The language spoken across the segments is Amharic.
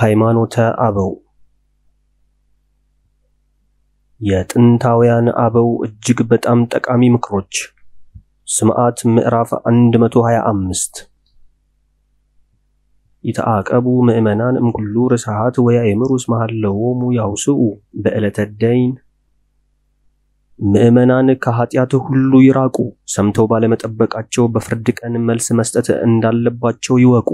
ሃይማኖተ አበው የጥንታውያን አበው እጅግ በጣም ጠቃሚ ምክሮች ስምዓት ምዕራፍ 125 ይተአቀቡ ምእመናን እምኩሉ ርስሓት ወያእምሩ እስመ ሀለዎሙ ያውስኡ በዕለተ ደይን ምእመናን ከኃጢአት ሁሉ ይራቁ፣ ሰምተው ባለመጠበቃቸው በፍርድ ቀን መልስ መስጠት እንዳለባቸው ይወቁ።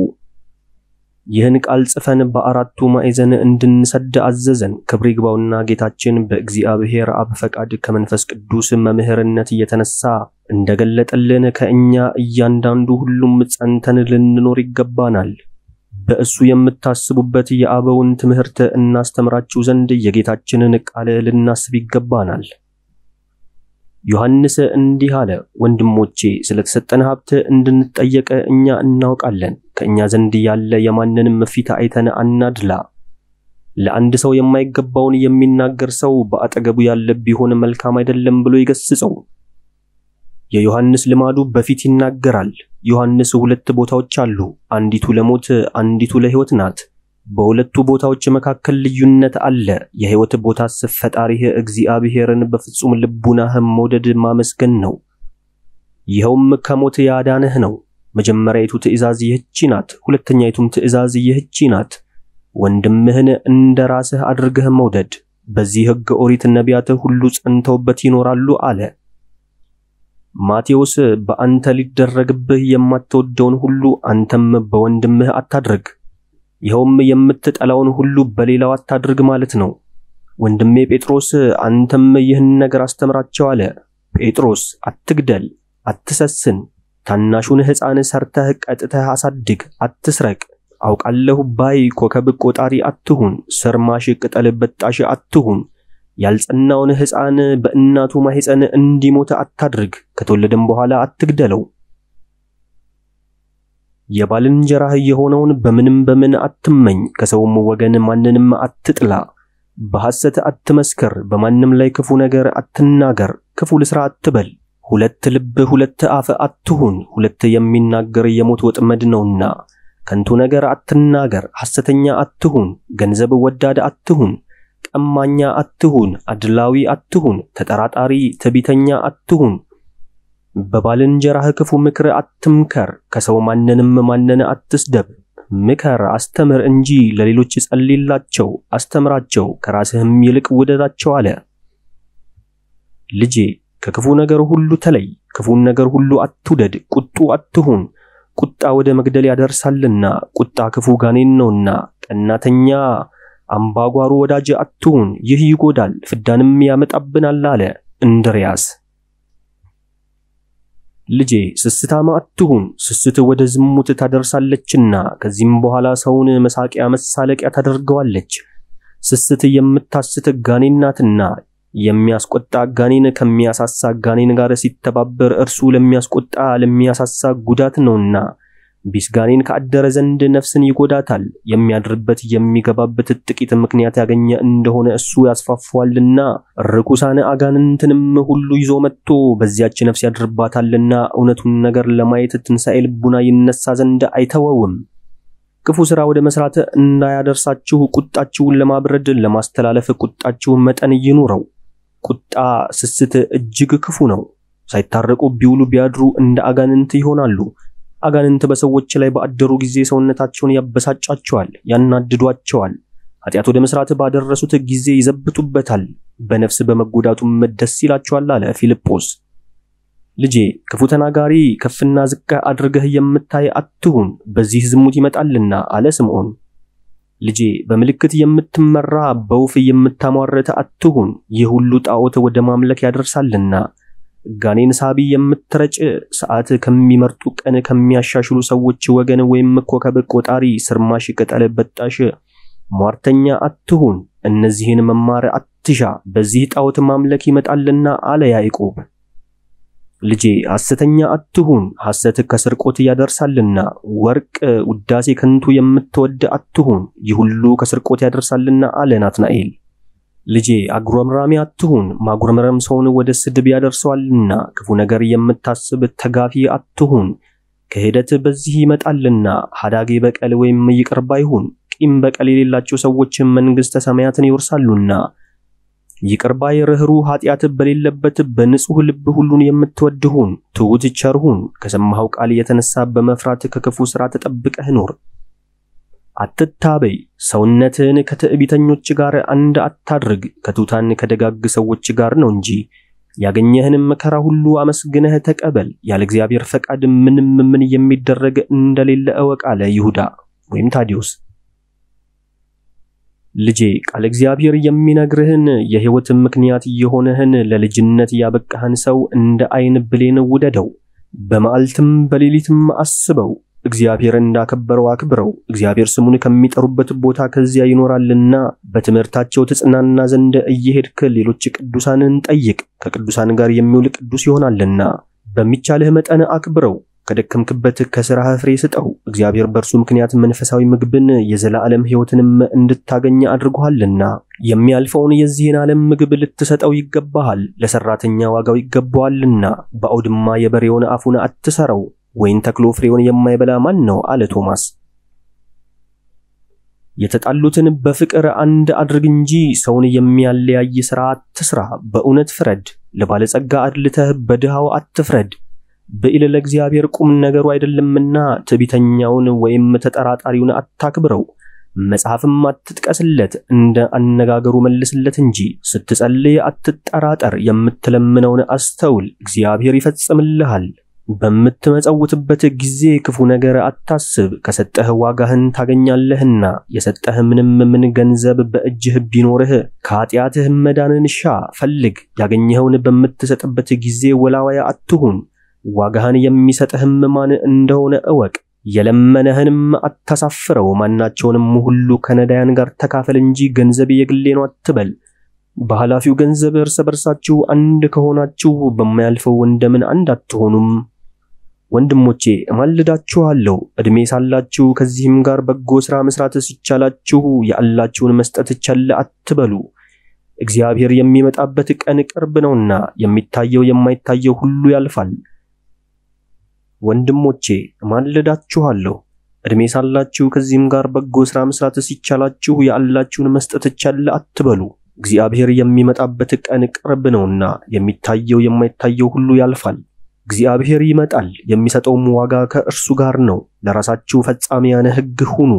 ይህን ቃል ጽፈን በአራቱ ማዕዘን እንድንሰድ አዘዘን። ክብር ይግባውና ጌታችን በእግዚአብሔር አብ ፈቃድ ከመንፈስ ቅዱስ መምህርነት እየተነሳ እንደገለጠልን ከእኛ እያንዳንዱ ሁሉም ጸንተን ልንኖር ይገባናል። በእሱ የምታስቡበት የአበውን ትምህርት እናስተምራችሁ ዘንድ የጌታችንን ቃል ልናስብ ይገባናል። ዮሐንስ እንዲህ አለ፣ ወንድሞቼ ስለተሰጠን ሀብት እንድንጠየቀ እኛ እናውቃለን። ከእኛ ዘንድ ያለ የማንንም ፊት አይተን አናድላ። ለአንድ ሰው የማይገባውን የሚናገር ሰው በአጠገቡ ያለ ቢሆን መልካም አይደለም ብሎ ይገስጸው። የዮሐንስ ልማዱ በፊት ይናገራል። ዮሐንስ ሁለት ቦታዎች አሉ፣ አንዲቱ ለሞት አንዲቱ ለሕይወት ናት። በሁለቱ ቦታዎች መካከል ልዩነት አለ። የሕይወት ቦታስ ፈጣሪህ እግዚአብሔርን በፍጹም ልቡናህ መውደድ ማመስገን ነው። ይኸውም ከሞት ያዳንህ ነው። መጀመሪያይቱ ትእዛዝ ይህቺ ናት። ሁለተኛይቱም ትእዛዝ ይህቺ ናት። ወንድምህን እንደ ራስህ አድርገህ መውደድ። በዚህ ሕግ ኦሪት ነቢያት ሁሉ ጸንተውበት ይኖራሉ አለ። ማቴዎስ በአንተ ሊደረግብህ የማትወደውን ሁሉ አንተም በወንድምህ አታድርግ ይኸውም የምትጠላውን ሁሉ በሌላው አታድርግ ማለት ነው። ወንድሜ ጴጥሮስ አንተም ይህን ነገር አስተምራቸው አለ። ጴጥሮስ አትግደል፣ አትሰስን፣ ታናሹን ሕፃን ሰርተህ ቀጥተህ አሳድግ፣ አትስረቅ፣ አውቃለሁ ባይ፣ ኮከብ ቆጣሪ አትሁን፣ ሰርማሽ ቅጠል በጣሽ አትሁን፣ ያልጸናውን ሕፃን በእናቱ ማህፀን እንዲሞት አታድርግ፣ ከተወለደም በኋላ አትግደለው። የባልንጀራህ የሆነውን በምንም በምን አትመኝ፣ ከሰውም ወገን ማንንም አትጥላ፣ በሐሰት አትመስክር፣ በማንም ላይ ክፉ ነገር አትናገር፣ ክፉ ልስራ አትበል። ሁለት ልብ ሁለት አፍ አትሁን፣ ሁለት የሚናገር የሞት ወጥመድ ነውና። ከንቱ ነገር አትናገር፣ ሐሰተኛ አትሁን፣ ገንዘብ ወዳድ አትሁን፣ ቀማኛ አትሁን፣ አድላዊ አትሁን፣ ተጠራጣሪ፣ ትቢተኛ አትሁን በባልንጀራህ ክፉ ምክር አትምከር፣ ከሰው ማንንም ማንን አትስደብ። ምከር አስተምር እንጂ ለሌሎች ጸልይላቸው፣ አስተምራቸው፣ ከራስህም ይልቅ ውደዳቸው አለ። ልጄ ከክፉ ነገር ሁሉ ተለይ፣ ክፉን ነገር ሁሉ አትውደድ፣ ቁጡ አትሁን። ቁጣ ወደ መግደል ያደርሳልና ቁጣ ክፉ ጋኔን ነውና። ቀናተኛ አምባጓሮ ወዳጅ አትሁን፣ ይህ ይጎዳል፣ ፍዳንም ያመጣብናል አለ እንድርያስ ልጄ ስስታማ አትሁን፣ ስስት ወደ ዝሙት ታደርሳለችና ከዚህም በኋላ ሰውን መሳቂያ መሳለቂያ ታደርገዋለች። ስስት የምታስት ጋኔን ናትና የሚያስቆጣ ጋኔን ከሚያሳሳ ጋኔን ጋር ሲተባበር እርሱ ለሚያስቆጣ ለሚያሳሳ ጉዳት ነውና ቢስጋኔን ካደረ ዘንድ ነፍስን ይጎዳታል። የሚያድርበት የሚገባበት ጥቂት ምክንያት ያገኘ እንደሆነ እሱ ያስፋፋልና ርኩሳን አጋንንትንም ሁሉ ይዞ መጥቶ በዚያች ነፍስ ያድርባታልና እውነቱን ነገር ለማየት ትንሣኤ ልቡና ይነሳ ዘንድ አይተወውም። ክፉ ሥራ ወደ መሥራት እንዳያደርሳችሁ ቁጣችሁን ለማብረድ ለማስተላለፍ ቁጣችሁ መጠን ይኑረው። ቁጣ ስስት እጅግ ክፉ ነው። ሳይታረቁ ቢውሉ ቢያድሩ እንደ አጋንንት ይሆናሉ። አጋንንት በሰዎች ላይ ባደሩ ጊዜ ሰውነታቸውን ያበሳጫቸዋል፣ ያናድዷቸዋል። ኃጢአት ወደ መስራት ባደረሱት ጊዜ ይዘብጡበታል። በነፍስ በመጎዳቱም ደስ ይላቸዋል አለ ፊልጶስ። ልጄ ክፉ ተናጋሪ ከፍና ዝቅ አድርገህ የምታይ አትሁን፣ በዚህ ዝሙት ይመጣልና አለ ስምዖን። ልጄ በምልክት የምትመራ በውፍ የምታሟርት አትሁን፣ ይህ ሁሉ ጣዖት ወደ ማምለክ ያደርሳልና ጋኔን ሳቢ የምትረጭ ሰዓት ከሚመርጡ ቀን ከሚያሻሽሉ ሰዎች ወገን ወይም ኮከብ ቆጣሪ ስርማሽ ቅጠል በጣሽ ሟርተኛ አትሁን። እነዚህን መማር አትሻ፣ በዚህ ጣዖት ማምለክ ይመጣልና አለ ያዕቆብ። ልጄ ሐሰተኛ አትሁን፣ ሐሰት ከስርቆት ያደርሳልና። ወርቅ ውዳሴ ከንቱ የምትወድ አትሁን፣ ይህ ሁሉ ከስርቆት ያደርሳልና አለ ናትናኤል። ልጄ አጉረምራሚ አትሁን፣ ማጉረምረም ሰውን ወደ ስድብ ያደርሰዋልና። ክፉ ነገር የምታስብ ተጋፊ አትሁን፣ ከሂደት በዚህ ይመጣልና። ሀዳጌ በቀል ወይም ይቅርባ ይሁን ቂም በቀል የሌላቸው ሰዎች መንግሥተ ሰማያትን ይወርሳሉና። ይቅርባ ባይ ርኅሩህ፣ ኃጢአት በሌለበት በንጹሕ ልብ ሁሉን የምትወድሁን ሁን፣ ትሑት ቸር ከሰማኸው ቃል የተነሳ በመፍራት ከክፉ ሥራ ተጠብቀህ ኑር። አትታበይ፣ ሰውነትህን ከትዕቢተኞች ጋር አንድ አታድርግ፣ ከቱታን ከደጋግ ሰዎች ጋር ነው እንጂ። ያገኘህንም መከራ ሁሉ አመስግነህ ተቀበል፣ ያለ እግዚአብሔር ፈቃድ ምንም ምን የሚደረግ እንደሌለ እወቅ አለ ይሁዳ ወይም ታዲዮስ። ልጄ ቃል እግዚአብሔር የሚነግርህን የሕይወት ምክንያት የሆነህን ለልጅነት ያበቃህን ሰው እንደ ዓይን ብሌን ውደደው፣ በመዓልትም በሌሊትም አስበው እግዚአብሔርን እንዳከበረው አክብረው እግዚአብሔር ስሙን ከሚጠሩበት ቦታ ከዚያ ይኖራልና በትምህርታቸው ትጽናና ዘንድ እየሄድክ ሌሎች ቅዱሳንን ጠይቅ፣ ከቅዱሳን ጋር የሚውል ቅዱስ ይሆናልና። በሚቻልህ መጠን አክብረው፣ ከደከምክበት ከሥራህ ፍሬ ስጠው። እግዚአብሔር በእርሱ ምክንያት መንፈሳዊ ምግብን የዘላለም ሕይወትንም እንድታገኝ አድርጎሃልና የሚያልፈውን የዚህን ዓለም ምግብ ልትሰጠው ይገባሃል። ለሠራተኛ ዋጋው ይገባዋልና በአውድማ የበሬውን አፉን አትሰረው። ወይን ተክሎ ፍሬውን የማይበላ ማን ነው? አለ ቶማስ። የተጣሉትን በፍቅር አንድ አድርግ እንጂ ሰውን የሚያለያይ ሥራ አትስራ። በእውነት ፍረድ። ለባለጸጋ አድልተህ በድሃው አትፍረድ። ብዕል ለእግዚአብሔር ቁም ነገሩ አይደለምና ትዕቢተኛውን ወይም ተጠራጣሪውን አታክብረው። መጽሐፍም አትጥቀስለት፣ እንደ አነጋገሩ መልስለት እንጂ። ስትጸልይ አትጠራጠር፣ የምትለምነውን አስተውል፣ እግዚአብሔር ይፈጽምልሃል። በምትመጸውትበት ጊዜ ክፉ ነገር አታስብ፣ ከሰጠህ ዋጋህን ታገኛለህና። የሰጠህ ምንም ምን ገንዘብ በእጅህ ቢኖርህ ከኃጢአትህ መዳንን ሻ፣ ፈልግ። ያገኘኸውን በምትሰጥበት ጊዜ ወላዋያ አትሁን፣ ዋጋህን የሚሰጥህም ማን እንደሆነ እወቅ። የለመነህንም አታሳፍረው፣ ማናቸውንም ሁሉ ከነዳያን ጋር ተካፈል እንጂ ገንዘብ የግሌ ነው አትበል። በኃላፊው ገንዘብ እርስ በርሳችሁ አንድ ከሆናችሁ በማያልፈው እንደምን አንድ አትሆኑም? ወንድሞቼ እማልዳችኋለሁ እድሜ ሳላችሁ ከዚህም ጋር በጎ ሥራ መስራት ሲቻላችሁ ያላችሁን መስጠት ቸል አትበሉ። እግዚአብሔር የሚመጣበት ቀን ቅርብ ነውና የሚታየው የማይታየው ሁሉ ያልፋል። ወንድሞቼ እማልዳችኋለሁ እድሜ ሳላችሁ ከዚህም ጋር በጎ ሥራ መስራት ሲቻላችሁ ያላችሁን መስጠት ቸል አትበሉ። እግዚአብሔር የሚመጣበት ቀን ቅርብ ነውና የሚታየው የማይታየው ሁሉ ያልፋል። እግዚአብሔር ይመጣል፣ የሚሰጠውም ዋጋ ከእርሱ ጋር ነው። ለራሳችሁ ፈጻሚያነ ሕግ ሁኑ።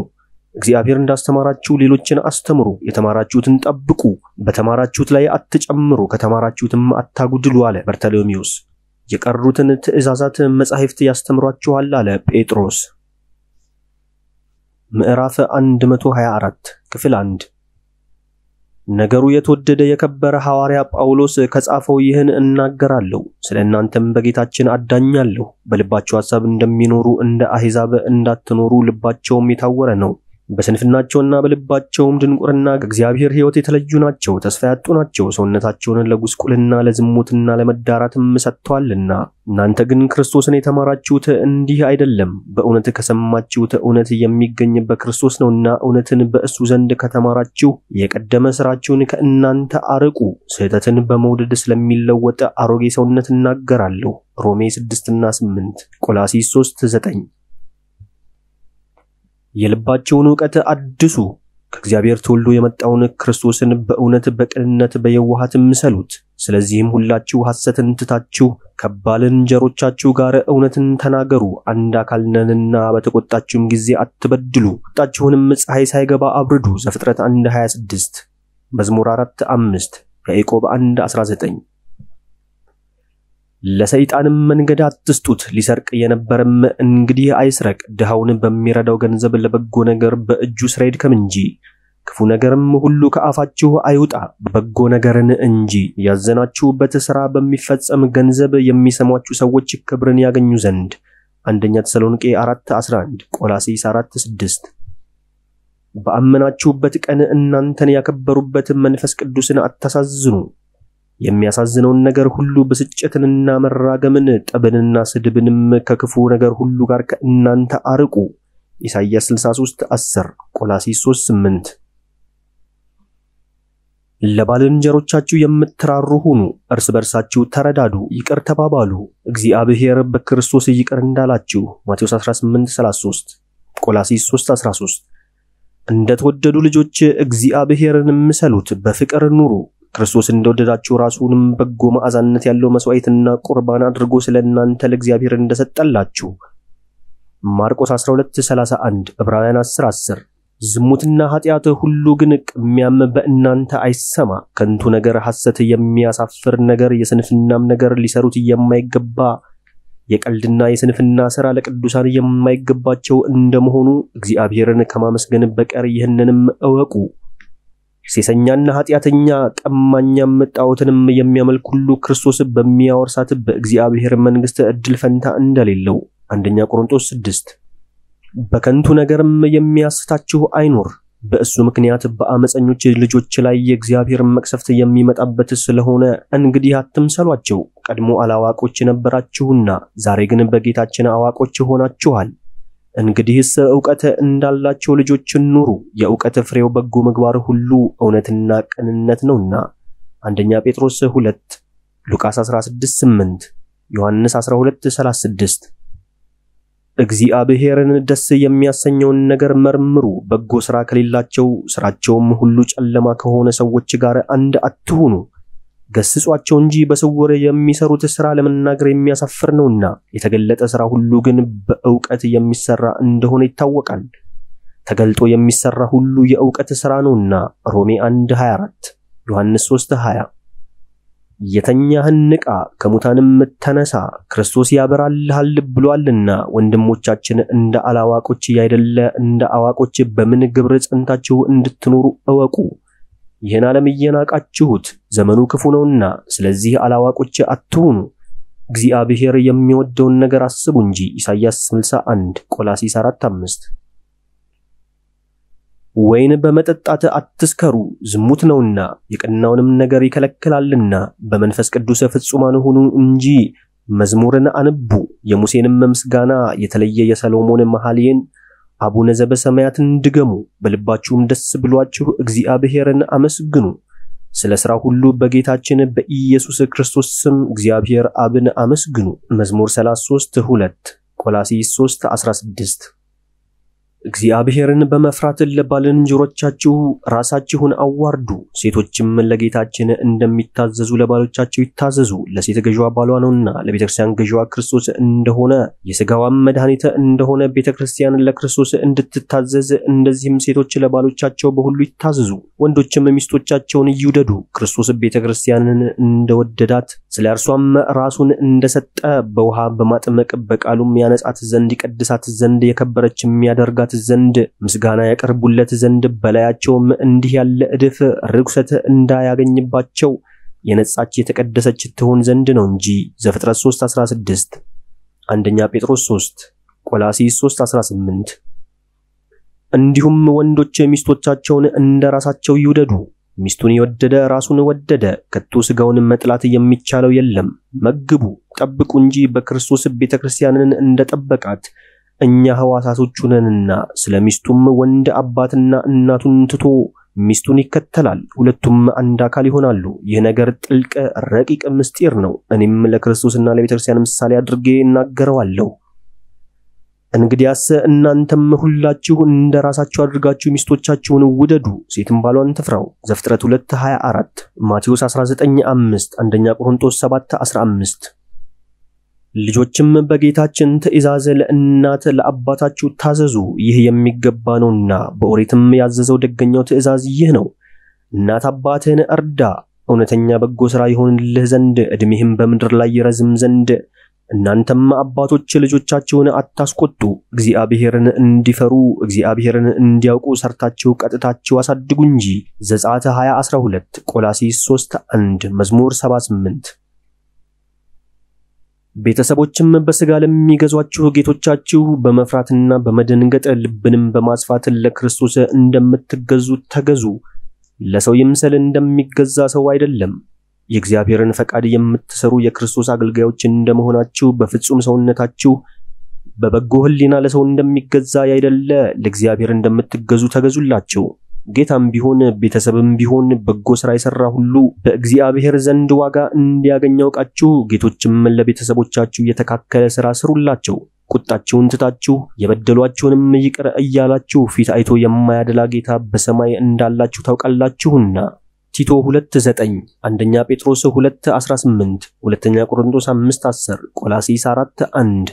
እግዚአብሔር እንዳስተማራችሁ ሌሎችን አስተምሩ። የተማራችሁትን ጠብቁ፣ በተማራችሁት ላይ አትጨምሩ፣ ከተማራችሁትም አታጉድሉ አለ በርተሎሜዎስ። የቀሩትን ትእዛዛት መጻሕፍት ያስተምሯችኋል አለ ጴጥሮስ። ምዕራፍ 124 ክፍል 1 ነገሩ የተወደደ የከበረ ሐዋርያ ጳውሎስ ከጻፈው ይህን እናገራለሁ፣ ስለ እናንተም በጌታችን አዳኛለሁ። በልባቸው ሐሳብ እንደሚኖሩ እንደ አሕዛብ እንዳትኖሩ፣ ልባቸውም የታወረ ነው፣ በስንፍናቸውና በልባቸውም ድንቁርና ከእግዚአብሔር ሕይወት የተለዩ ናቸው፣ ተስፋ ያጡ ናቸው፣ ሰውነታቸውን ለጉስቁልና ለዝሙትና ለመዳራትም ሰጥተዋልና። እናንተ ግን ክርስቶስን የተማራችሁት እንዲህ አይደለም፣ በእውነት ከሰማችሁት እውነት የሚገኝ በክርስቶስ ነውና፣ እውነትን በእሱ ዘንድ ከተማራችሁ የቀደመ ስራችሁን ከእናንተ አርቁ። ስህተትን በመውደድ ስለሚለወጥ አሮጌ ሰውነት እናገራለሁ። ሮሜ 6ና 8 ቆላሲስ 3 9 የልባቸውን ዕውቀት አድሱ። ከእግዚአብሔር ተወልዶ የመጣውን ክርስቶስን በእውነት በቅንነት በየዋሃት ምሰሉት። ስለዚህም ሁላችሁ ሐሰትን ትታችሁ ከባልንጀሮቻችሁ ጋር እውነትን ተናገሩ። አንድ አካል ነንና፣ በተቆጣችሁም ጊዜ አትበድሉ፣ ቁጣችሁንም ፀሐይ ሳይገባ አብርዱ። ዘፍጥረት 1 26 መዝሙር 4 5 ያዕቆብ 1 19 ለሰይጣንም መንገድ አትስጡት። ሊሰርቅ የነበረም እንግዲህ አይስረቅ፣ ድሃውን በሚረዳው ገንዘብ ለበጎ ነገር በእጁ ስራ ይድከም እንጂ ክፉ ነገርም ሁሉ ከአፋችሁ አይውጣ፣ በጎ ነገርን እንጂ ያዘናችሁበት ሥራ በሚፈጸም ገንዘብ የሚሰሟችሁ ሰዎች ክብርን ያገኙ ዘንድ። አንደኛ ተሰሎንቄ 4 11 ቆላስይስ 4 6 በአመናችሁበት ቀን እናንተን ያከበሩበት መንፈስ ቅዱስን አታሳዝኑ። የሚያሳዝነውን ነገር ሁሉ ብስጭትንና መራገምን ጠብንና ስድብንም ከክፉ ነገር ሁሉ ጋር ከእናንተ አርቁ። ኢሳይያስ 63 10 ቆላሲስ 3 8 ለባልንጀሮቻችሁ የምትራሩ ሁኑ፣ እርስ በርሳችሁ ተረዳዱ፣ ይቅር ተባባሉ፣ እግዚአብሔር በክርስቶስ ይቅር እንዳላችሁ ማቴዎስ 18 33 ቆላሲስ 3 13 እንደተወደዱ ልጆች እግዚአብሔርን ምሰሉት፣ በፍቅር ኑሩ። ክርስቶስን እንደወደዳችሁ ራሱንም በጎ መዓዛነት ያለው መስዋዕትና ቁርባን አድርጎ ስለ እናንተ ለእግዚአብሔር እንደሰጠላችሁ። ማርቆስ 12:31፣ ዕብራውያን 10:10። ዝሙትና ኃጢአት ሁሉ ግን ቅሚያም በእናንተ አይሰማ። ከንቱ ነገር፣ ሐሰት፣ የሚያሳፍር ነገር፣ የስንፍናም ነገር፣ ሊሰሩት የማይገባ የቀልድና የስንፍና ሥራ ለቅዱሳን የማይገባቸው እንደመሆኑ እግዚአብሔርን ከማመስገን በቀር ይህንንም እወቁ ሴሰኛና ኃጢአተኛ ቀማኛም ጣዖትንም የሚያመልክ ሁሉ ክርስቶስ በሚያወርሳት በእግዚአብሔር መንግሥት ዕድል ፈንታ እንደሌለው አንደኛ ቆሮንቶስ ስድስት በከንቱ ነገርም የሚያስታችሁ አይኖር በእሱ ምክንያት በአመፀኞች ልጆች ላይ የእግዚአብሔር መቅሰፍት የሚመጣበት ስለሆነ እንግዲህ አትምሰሏቸው ቀድሞ አላዋቆች ነበራችሁና ዛሬ ግን በጌታችን አዋቆች ሆናችኋል እንግዲህስ እውቀት እንዳላቸው ልጆችን ኑሩ፣ የእውቀት ፍሬው በጎ ምግባር ሁሉ እውነትና ቅንነት ነውና። አንደኛ ጴጥሮስ 2፣ ሉቃስ 168 ዮሐንስ 1236 እግዚአብሔርን ደስ የሚያሰኘውን ነገር መርምሩ፣ በጎ ሥራ ከሌላቸው ሥራቸውም ሁሉ ጨለማ ከሆነ ሰዎች ጋር አንድ አትሁኑ። ገስጿቸው እንጂ በስውር የሚሰሩት ስራ ለመናገር የሚያሳፍር ነውና፣ የተገለጠ ስራ ሁሉ ግን በእውቀት የሚሰራ እንደሆነ ይታወቃል። ተገልጦ የሚሰራ ሁሉ የእውቀት ስራ ነውና ሮሜ 1 24 ዮሐንስ 3 20 የተኛህን ንቃ ከሙታንም ተነሳ ክርስቶስ ያበራልሃል ብሏልና። ወንድሞቻችን እንደ አላዋቆች ያይደለ እንደ አዋቆች በምን ግብር ጸንታችሁ እንድትኖሩ እወቁ። ይህን ዓለም እየናቃችሁት ዘመኑ ክፉ ነውና፣ ስለዚህ አላዋቆች አትሁኑ። እግዚአብሔር የሚወደውን ነገር አስቡ እንጂ። ኢሳይያስ 61 ቆላሲስ 4 5 ወይን በመጠጣት አትስከሩ፣ ዝሙት ነውና፣ የቀናውንም ነገር ይከለክላልና። በመንፈስ ቅዱስ ፍጹማን ሁኑ እንጂ መዝሙርን አንቡ፣ የሙሴንም ምስጋና የተለየ የሰሎሞን መሐልየን አቡነ ዘበሰማያትን ድገሙ፣ በልባችሁም ደስ ብሏችሁ እግዚአብሔርን አመስግኑ። ስለ ሥራ ሁሉ በጌታችን በኢየሱስ ክርስቶስ ስም እግዚአብሔር አብን አመስግኑ። መዝሙር 33 2 ቆላስይስ 3 16 እግዚአብሔርን በመፍራት ለባልንጀሮቻችሁ ራሳችሁን አዋርዱ። ሴቶችም ለጌታችን እንደሚታዘዙ ለባሎቻቸው ይታዘዙ። ለሴት ገዥዋ ባሏ ነውና፣ ለቤተክርስቲያን ገዥዋ ክርስቶስ እንደሆነ የሥጋዋም መድኃኒት እንደሆነ ቤተክርስቲያን ለክርስቶስ እንድትታዘዝ፣ እንደዚህም ሴቶች ለባሎቻቸው በሁሉ ይታዘዙ። ወንዶችም ሚስቶቻቸውን ይውደዱ፣ ክርስቶስ ቤተክርስቲያንን እንደወደዳት ስለ እርሷም ራሱን እንደሰጠ በውሃ በማጥመቅ በቃሉም ያነጻት ዘንድ ይቀድሳት ዘንድ የከበረች የሚያደርጋት ያደርጉለት ዘንድ ምስጋና ያቀርቡለት ዘንድ በላያቸውም እንዲህ ያለ እድፍ ርኩሰት እንዳያገኝባቸው የነጻች የተቀደሰች ትሆን ዘንድ ነው እንጂ ዘፍጥረት 3:16 አንደኛ ጴጥሮስ 3 ቆላሲስ 3:18 እንዲሁም ወንዶች ሚስቶቻቸውን እንደ ራሳቸው ይውደዱ ሚስቱን የወደደ ራሱን ወደደ ከቶ ስጋውን መጥላት የሚቻለው የለም መግቡ ጠብቁ እንጂ በክርስቶስ ቤተክርስቲያንን እንደጠበቃት እኛ ሐዋሳሶች ነንና ስለ ሚስቱም ወንድ አባትና እናቱን ትቶ ሚስቱን ይከተላል። ሁለቱም አንድ አካል ይሆናሉ። ይህ ነገር ጥልቅ ረቂቅ ምስጢር ነው። እኔም ለክርስቶስና ለቤተክርስቲያን ምሳሌ አድርጌ እናገረዋለሁ። እንግዲያስ እናንተም ሁላችሁ እንደ ራሳችሁ አድርጋችሁ ሚስቶቻችሁን ውደዱ፣ ሴትም ባሏን ትፍራው። ዘፍጥረት 2 24 ማቴዎስ 19 5 አንደኛ ቆሮንቶስ 7 15 ልጆችም በጌታችን ትእዛዝ ለእናት ለአባታችሁ ታዘዙ፣ ይህ የሚገባ ነውና። በኦሪትም ያዘዘው ደገኛው ትእዛዝ ይህ ነው። እናት አባትህን እርዳ፣ እውነተኛ በጎ ሥራ ይሆንልህ ዘንድ ዕድሜህም በምድር ላይ ይረዝም ዘንድ። እናንተም አባቶች ልጆቻችሁን አታስቆጡ፣ እግዚአብሔርን እንዲፈሩ እግዚአብሔርን እንዲያውቁ ሰርታችሁ ቀጥታችሁ አሳድጉ እንጂ። ዘጸአት 20 12 ቆላሲስ 3 1 መዝሙር 78 ቤተሰቦችም በስጋ ለሚገዟችሁ ጌቶቻችሁ በመፍራትና በመደንገጥ ልብንም በማስፋት ለክርስቶስ እንደምትገዙ ተገዙ። ለሰው ይምሰል እንደሚገዛ ሰው አይደለም። የእግዚአብሔርን ፈቃድ የምትሰሩ የክርስቶስ አገልጋዮች እንደመሆናችሁ በፍጹም ሰውነታችሁ በበጎ ሕሊና ለሰው እንደሚገዛ ያይደለ ለእግዚአብሔር እንደምትገዙ ተገዙላችሁ። ጌታም ቢሆን ቤተሰብም ቢሆን በጎ ስራ የሰራ ሁሉ በእግዚአብሔር ዘንድ ዋጋ እንዲያገኝ አውቃችሁ፣ ጌቶችም ለቤተሰቦቻችሁ የተካከለ ስራ ስሩላቸው። ቁጣችሁን ትታችሁ የበደሏችሁንም ይቅር እያላችሁ ፊት አይቶ የማያደላ ጌታ በሰማይ እንዳላችሁ ታውቃላችሁና። ቲቶ 2:9፣ አንደኛ ጴጥሮስ 2:18፣ ሁለተኛ ቆሮንቶስ 5:10፣ ቆላሲስ 4:1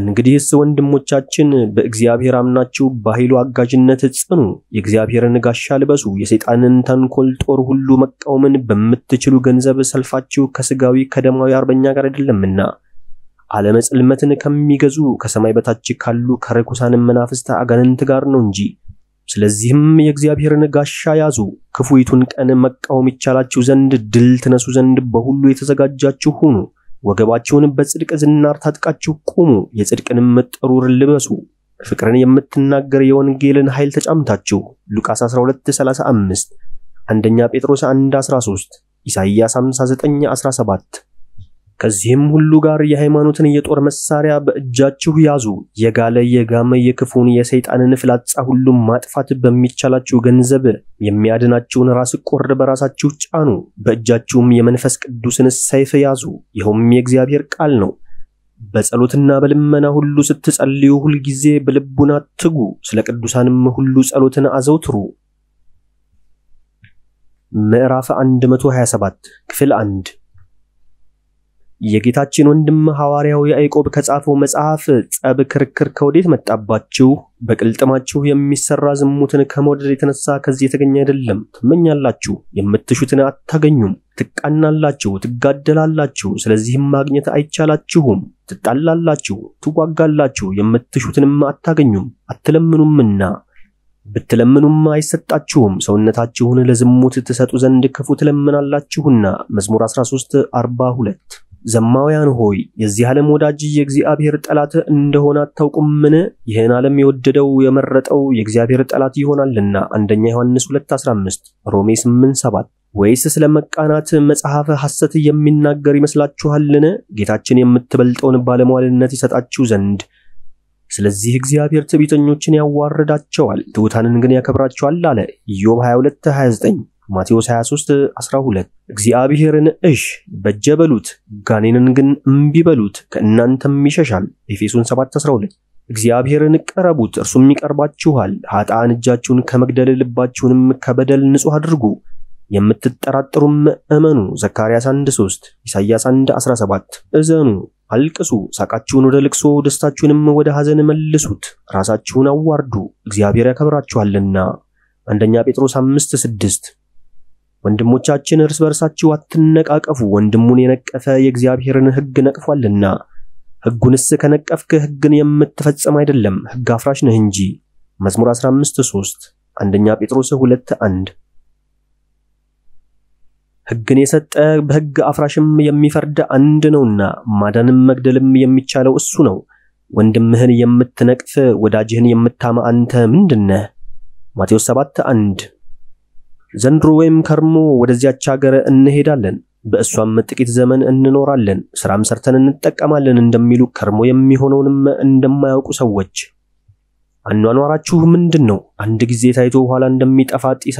እንግዲህስ ወንድሞቻችን በእግዚአብሔር አምናችሁ በኃይሉ አጋዥነት ጽኑ፣ የእግዚአብሔርን ጋሻ ልበሱ፣ የሰይጣንን ተንኮል ጦር ሁሉ መቃወምን በምትችሉ ገንዘብ ሰልፋችሁ ከስጋዊ ከደማዊ አርበኛ ጋር አይደለምና ዓለመ ጽልመትን ከሚገዙ ከሰማይ በታች ካሉ ከርኩሳን መናፍስት አጋንንት ጋር ነው እንጂ። ስለዚህም የእግዚአብሔርን ጋሻ ያዙ፣ ክፉይቱን ቀን መቃወም ይቻላችሁ ዘንድ ድል ትነሱ ዘንድ በሁሉ የተዘጋጃችሁ ሁኑ። ወገባችሁንም በጽድቅ ዝናር ታጥቃችሁ ቁሙ፣ የጽድቅንም መጠሩር ልበሱ፣ ፍቅርን የምትናገር የወንጌልን ኃይል ተጫምታችሁ። ሉቃስ 12:35 አንደኛ ጴጥሮስ 1:13 ኢሳይያስ 59:17 ከዚህም ሁሉ ጋር የሃይማኖትን የጦር መሳሪያ በእጃችሁ ያዙ። የጋለ የጋመ የክፉን የሰይጣንን ፍላጻ ሁሉም ማጥፋት በሚቻላችሁ ገንዘብ የሚያድናችሁን ራስ ቁር በራሳችሁ ጫኑ። በእጃችሁም የመንፈስ ቅዱስን ሰይፍ ያዙ፣ ይኸውም የእግዚአብሔር ቃል ነው። በጸሎትና በልመና ሁሉ ስትጸልዩ ሁልጊዜ በልቡና ትጉ፣ ስለ ቅዱሳንም ሁሉ ጸሎትን አዘውትሩ። ምዕራፍ 127 ክፍል 1 የጌታችን ወንድም ሐዋርያው ያዕቆብ ከጻፈው መጽሐፍ ጸብ፣ ክርክር ከወዴት መጣባችሁ? በቅልጥማችሁ የሚሰራ ዝሙትን ከመውደድ የተነሳ ከዚህ የተገኘ አይደለም። ትመኛላችሁ፣ የምትሹትን አታገኙም። ትቃናላችሁ፣ ትጋደላላችሁ፣ ስለዚህም ማግኘት አይቻላችሁም። ትጣላላችሁ፣ ትዋጋላችሁ፣ የምትሹትንም አታገኙም፣ አትለምኑምና ብትለምኑም አይሰጣችሁም፣ ሰውነታችሁን ለዝሙት ትሰጡ ዘንድ ክፉ ትለምናላችሁና። መዝሙር 13 42 ዘማውያን ሆይ የዚህ ዓለም ወዳጅ የእግዚአብሔር ጠላት እንደሆነ አታውቁምን? ይህን ዓለም የወደደው የመረጠው የእግዚአብሔር ጠላት ይሆናልና። አንደኛ ዮሐንስ 2:15፣ ሮሜ 8:7። ወይስ ስለ መቃናት መጽሐፍ ሐሰት የሚናገር ይመስላችኋልን? ጌታችን የምትበልጠውን ባለሟልነት ይሰጣችሁ ዘንድ ስለዚህ እግዚአብሔር ትዕቢተኞችን ያዋርዳቸዋል፣ ትሑታንን ግን ያከብራቸዋል አለ ኢዮብ 22:29። ማቴዎስ 23 12 እግዚአብሔርን እሽ በጀበሉት ጋኔንን ግን እምቢበሉት ከእናንተም ይሸሻል። ኤፌሶን 7 12 እግዚአብሔርን ቀረቡት እርሱም ይቀርባችኋል። ኃጣን እጃችሁን ከመግደል ልባችሁንም ከበደል ንጹሕ አድርጉ የምትጠራጠሩም እመኑ። ዘካርያስ 3 ኢሳይያስ 17 እዘኑ፣ አልቅሱ፣ ሳቃችሁን ወደ ልቅሶ ደስታችሁንም ወደ ሐዘን መልሱት። ራሳችሁን አዋርዱ፣ እግዚአብሔር ያከብራችኋልና። አንደኛ ጴጥሮስ 5 6 ወንድሞቻችን እርስ በርሳችሁ አትነቃቀፉ፣ ወንድሙን የነቀፈ የእግዚአብሔርን ሕግ ነቅፏልና። ሕጉንስ ከነቀፍክ ሕግን የምትፈጽም አይደለም፣ ሕግ አፍራሽ ነህ እንጂ። መዝሙር 15:3 አንደኛ ጴጥሮስ 2:1 ሕግን የሰጠ በሕግ አፍራሽም የሚፈርድ አንድ ነውና ማዳንም መግደልም የሚቻለው እሱ ነው። ወንድምህን የምትነቅፍ ወዳጅህን የምታማ አንተ ምንድነህ? ማቴዎስ 1 ዘንድሮ ወይም ከርሞ ወደዚያች ሀገር እንሄዳለን፣ በእሷም ጥቂት ዘመን እንኖራለን፣ ስራም ሰርተን እንጠቀማለን እንደሚሉ ከርሞ የሚሆነውንም እንደማያውቁ ሰዎች አኗኗራችሁ ምንድን ነው? አንድ ጊዜ ታይቶ በኋላ እንደሚጠፋ ጢስ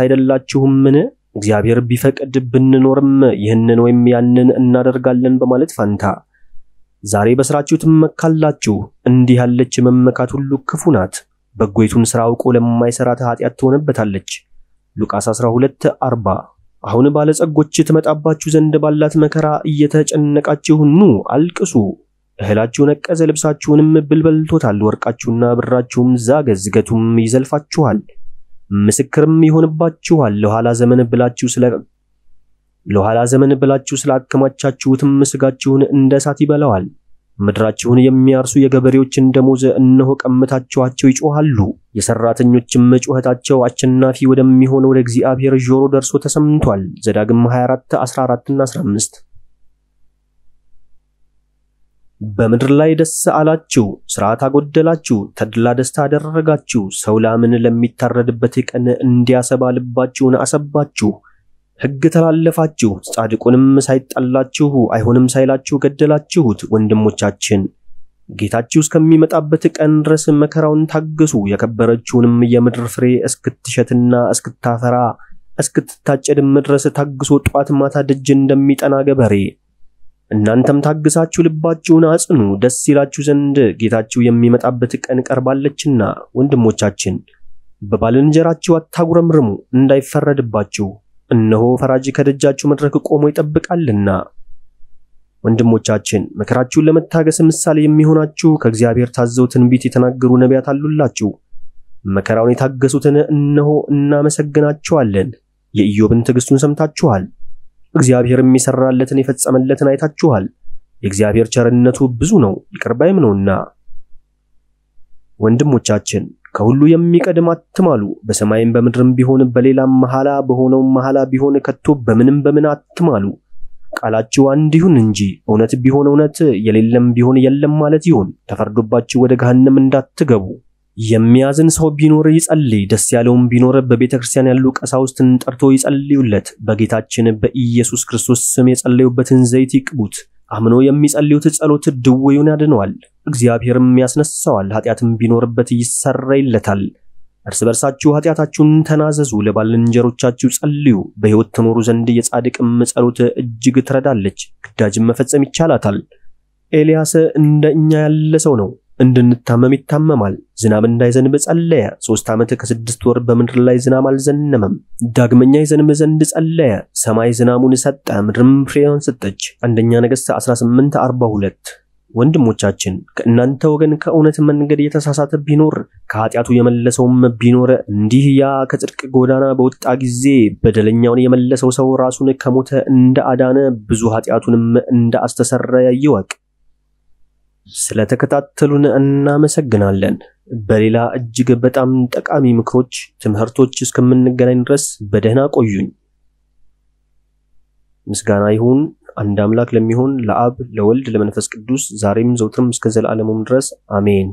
ምን እግዚአብሔር ቢፈቅድ ብንኖርም ይህንን ወይም ያንን እናደርጋለን በማለት ፈንታ ዛሬ በስራችሁ ትመካላችሁ። እንዲህ ያለች መመካት ሁሉ ክፉ ናት። በጎይቱን ስራ አውቆ ለማይሰራት ኃጢአት ትሆንበታለች። ሉቃስ 12 40 አሁን ባለጸጎች ትመጣባችሁ ዘንድ ባላት መከራ እየተጨነቃችሁ ኑ አልቅሱ። እህላችሁ ነቀዘ፣ ልብሳችሁንም ብልበልቶታል፣ ወርቃችሁና ብራችሁም ዛገዝገቱም ይዘልፋችኋል፣ ምስክርም ይሆንባችኋል። ለኋላ ዘመን ብላችሁ ስለ ለኋላ ዘመን ብላችሁ ስላከማቻችሁትም ስጋችሁን እንደ እሳት ይበላዋል። ምድራችሁን የሚያርሱ የገበሬዎችን ደሞዝ እነሆ ቀምታችኋቸው ይጮሃሉ። የሰራተኞችም መጩኸታቸው አሸናፊ ወደሚሆነ ወደ እግዚአብሔር ጆሮ ደርሶ ተሰምቷል። ዘዳግም 24 14 እና 15 በምድር ላይ ደስ አላችሁ፣ ስርዓት አጎደላችሁ፣ ተድላ ደስታ አደረጋችሁ። ሰው ላምን ለሚታረድበት ቀን እንዲያሰባ ልባችሁን አሰባችሁ። ሕግ ተላለፋችሁ፣ ጻድቁንም ሳይጣላችሁ አይሆንም ሳይላችሁ ገደላችሁት። ወንድሞቻችን ጌታችሁ እስከሚመጣበት ቀን ድረስ መከራውን ታገሱ። የከበረችውንም የምድር ፍሬ እስክትሸትና እስክታፈራ እስክትታጨድም ድረስ ታግሶ ጧት ማታ ደጅ እንደሚጠና ገበሬ እናንተም ታግሳችሁ ልባችሁን አጽኑ፣ ደስ ይላችሁ ዘንድ ጌታችሁ የሚመጣበት ቀን ቀርባለችና። ወንድሞቻችን በባልንጀራችሁ አታጉረምርሙ፣ እንዳይፈረድባችሁ። እነሆ ፈራጅ ከደጃችሁ መድረክ ቆሞ ይጠብቃልና። ወንድሞቻችን መከራችሁን ለመታገስ ምሳሌ የሚሆናችሁ ከእግዚአብሔር ታዘው ትንቢት የተናገሩ ነቢያት አሉላችሁ። መከራውን የታገሱትን እነሆ እናመሰግናቸዋለን። የኢዮብን ትዕግስቱን ሰምታችኋል። እግዚአብሔርም የሚሰራለትን የፈጸመለትን አይታችኋል። የእግዚአብሔር ቸርነቱ ብዙ ነው፣ ይቅርባይም ነውና። ወንድሞቻችን ከሁሉ የሚቀድም አትማሉ። በሰማይም በምድርም ቢሆን በሌላም መሐላ በሆነውም መሐላ ቢሆን ከቶ በምንም በምን አትማሉ። ቃላችሁ አንድ ይሁን እንጂ እውነት ቢሆን እውነት፣ የሌለም ቢሆን የለም ማለት ይሁን። ተፈርዶባችሁ ወደ ገሃነም እንዳትገቡ። የሚያዝን ሰው ቢኖር ይጸልይ። ደስ ያለውም ቢኖር በቤተ ክርስቲያን ያሉ ቀሳውስትን ጠርቶ ይጸልዩለት። በጌታችን በኢየሱስ ክርስቶስ ስም የጸለዩበትን ዘይት ይቅቡት። አምኖ የሚጸልዩት ጸሎት ድውዩን ያድነዋል፣ እግዚአብሔርም ያስነሳዋል። ኃጢአትም ቢኖርበት ይሰረይለታል። እርስ በርሳችሁ ኃጢአታችሁን ተናዘዙ፣ ለባልንጀሮቻችሁ ጸልዩ፣ በሕይወት ትኖሩ ዘንድ የጻድቅም ጸሎት እጅግ ትረዳለች፣ ግዳጅም መፈጸም ይቻላታል። ኤልያስ እንደ እኛ ያለ ሰው ነው። እንድንታመም ይታመማል። ዝናብ እንዳይዘንብ ጸለየ። ሶስት ዓመት ከስድስት ወር በምድር ላይ ዝናብ አልዘነመም። ዳግመኛ ይዘንብ ዘንድ ጸለየ። ሰማይ ዝናቡን ሰጠ፣ ምድርም ፍሬዋን ሰጠች። አንደኛ ነገሥት 18 42 ወንድሞቻችን ከእናንተ ወገን ከእውነት መንገድ የተሳሳተ ቢኖር ከኃጢአቱ የመለሰውም ቢኖር እንዲህ ያ ከጽድቅ ጎዳና በወጣ ጊዜ በደለኛውን የመለሰው ሰው ራሱን ከሞተ እንደ አዳነ ብዙ ኃጢአቱንም እንደ አስተሰረየ ይወቅ። ስለተከታተሉን እናመሰግናለን። በሌላ እጅግ በጣም ጠቃሚ ምክሮች፣ ትምህርቶች እስከምንገናኝ ድረስ በደህና ቆዩኝ። ምስጋና ይሁን አንድ አምላክ ለሚሆን ለአብ ለወልድ ለመንፈስ ቅዱስ ዛሬም ዘውትርም እስከ ዘላለሙም ድረስ አሜን።